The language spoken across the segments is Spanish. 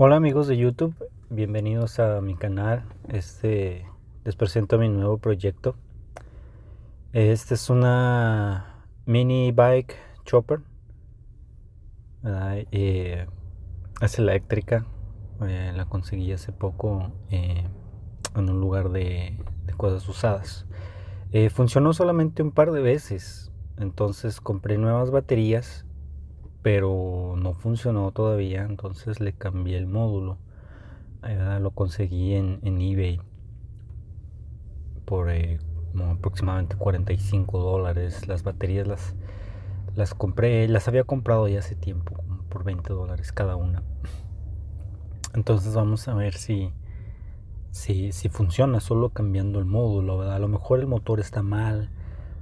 Hola amigos de YouTube, bienvenidos a mi canal. Este les presento mi nuevo proyecto. Este es una mini bike chopper. Eh, es eléctrica. Eh, la conseguí hace poco eh, en un lugar de cosas usadas. funcionó solamente un par de veces. Entonces compré nuevas baterías pero no funcionó todavía, entonces le cambié el módulo. Ah, lo conseguí en, eBay por eh, aproximadamente 45 dólares. Las baterías las, las compré, las había comprado ya hace tiempo, por 20 dólares cada una. Entonces vamos a ver si, si, funciona solo cambiando el módulo, A lo mejor el motor está mal,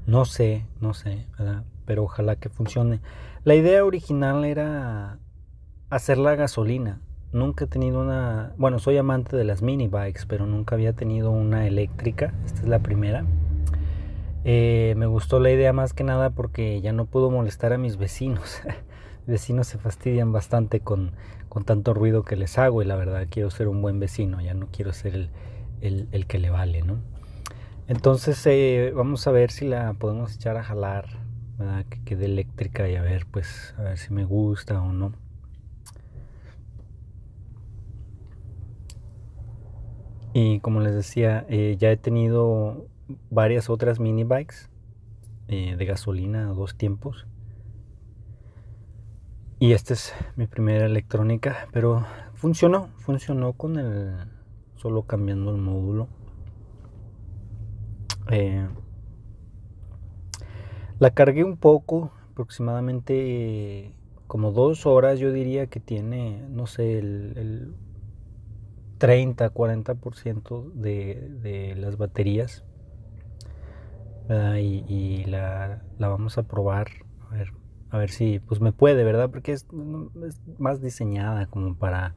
no sé, no sé, ¿verdad? pero ojalá que funcione. La idea original era hacer la gasolina. Nunca he tenido una, bueno, soy amante de las minibikes pero nunca había tenido una eléctrica. Esta es la primera. Eh, me gustó la idea más que nada porque ya no puedo molestar a mis vecinos. vecinos se fastidian bastante con, tanto ruido que les hago y la verdad quiero ser un buen vecino, ya no quiero ser el, que le vale, ¿no? Entonces eh, vamos a ver si la podemos echar a jalar ¿verdad? que quede eléctrica y a ver pues a ver si me gusta o no y como les decía eh, ya he tenido varias otras minibikes eh, de gasolina dos tiempos y esta es mi primera electrónica pero funcionó funcionó con el solo cambiando el módulo eh, la cargué un poco, aproximadamente como dos horas, yo diría que tiene, no sé, el, 30, 40% de, de las baterías. Ah, y, la, vamos a probar, a ver, si pues me puede, ¿verdad? Porque es, más diseñada como para,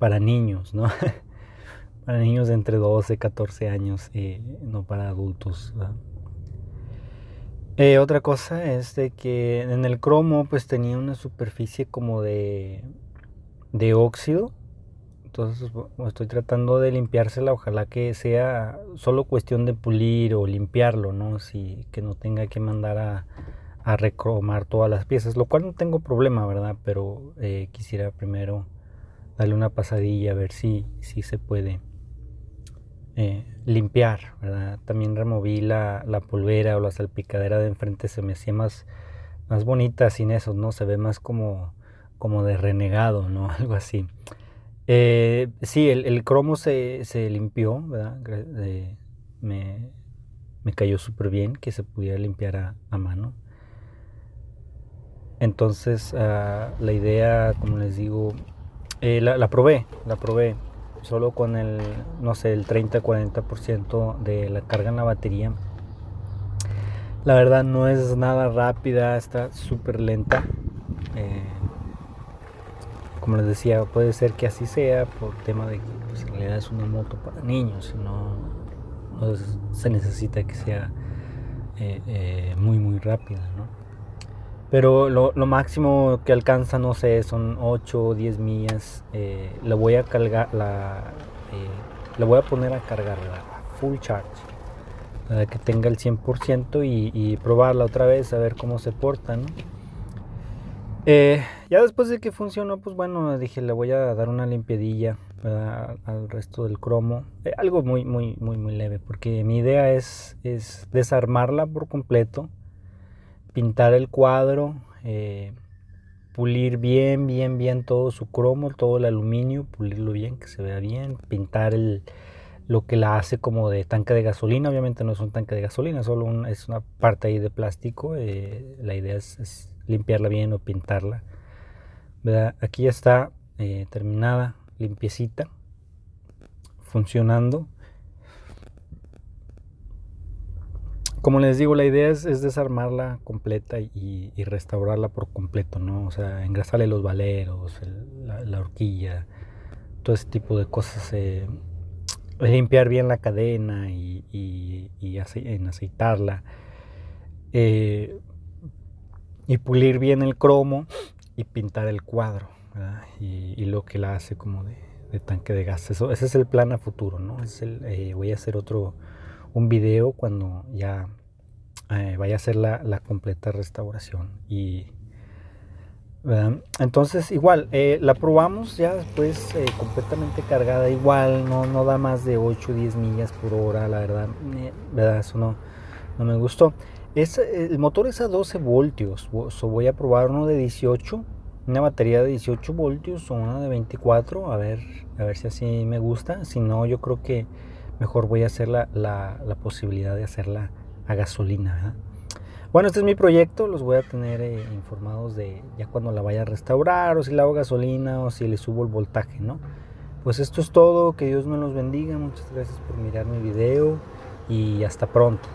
para niños, ¿no? para niños de entre 12, 14 años, eh, no para adultos. ¿verdad? Eh, otra cosa es de que en el cromo pues tenía una superficie como de, de óxido. Entonces estoy tratando de limpiársela, ojalá que sea solo cuestión de pulir o limpiarlo, ¿no? Si, que no tenga que mandar a, recromar todas las piezas, lo cual no tengo problema, ¿verdad? Pero eh, quisiera primero darle una pasadilla a ver si, si se puede. Eh, limpiar, También removí la, la, pulvera o la salpicadera de enfrente, se me hacía más, más bonita sin eso, ¿no? Se ve más como, como de renegado, ¿no? Algo así. Eh, sí, el, cromo se, limpió, eh, me, cayó súper bien que se pudiera limpiar a, mano. Entonces, ah, la idea, como les digo, la probé, la probé solo con el, no sé, el 30-40% de la carga en la batería. La verdad no es nada rápida, está súper lenta. Eh, como les decía, puede ser que así sea por tema de que pues, en realidad es una moto para niños, no, se necesita que sea eh, eh, muy muy rápida, ¿no? Pero lo, máximo que alcanza, no sé, son 8 o 10 millas. Eh, la voy a cargar, eh, la, voy a poner a cargarla full charge. Para que tenga el 100% y, probarla otra vez, a ver cómo se porta, ¿no? Eh, ya después de que funcionó, pues bueno, dije, le voy a dar una limpiadilla ah, al resto del cromo. algo muy, muy, muy, muy leve, porque mi idea es desarmarla por completo pintar el cuadro, eh, pulir bien, bien, bien todo su cromo, todo el aluminio, pulirlo bien, que se vea bien, pintar lo que la hace como de tanque de gasolina, obviamente no es un tanque de gasolina, solo es una parte ahí de plástico, eh, la idea es, limpiarla bien o pintarla. Aquí ya está eh, terminada, limpiecita, funcionando. como les digo, la idea es, desarmarla completa y, restaurarla por completo, ¿no? O sea, engrasarle los valeros, la, horquilla, todo ese tipo de cosas. Eh, limpiar bien la cadena y, en aceitarla. Eh, y pulir bien el cromo y pintar el cuadro. Y, y, lo que la hace como de, tanque de gas. ese es el plan a futuro, ¿no? Es eh, voy a hacer otro un video cuando ya eh, vaya a hacer la, completa restauración. Y, Entonces, igual, eh, la probamos ya después eh, completamente cargada, igual, no, no da más de 8 o 10 millas por hora, la verdad, ¿verdad? eso no, no me gustó. Es, el motor es a 12 voltios, voy a probar uno de 18, una batería de 18 voltios o una de 24, a ver, a ver si así me gusta, si no, yo creo que mejor voy a hacer la, posibilidad de hacerla a gasolina. Bueno, este es mi proyecto, los voy a tener eh, informados de ya cuando la vaya a restaurar o si la hago gasolina o si le subo el voltaje, ¿no? Pues esto es todo, que Dios me los bendiga, muchas gracias por mirar mi video y hasta pronto.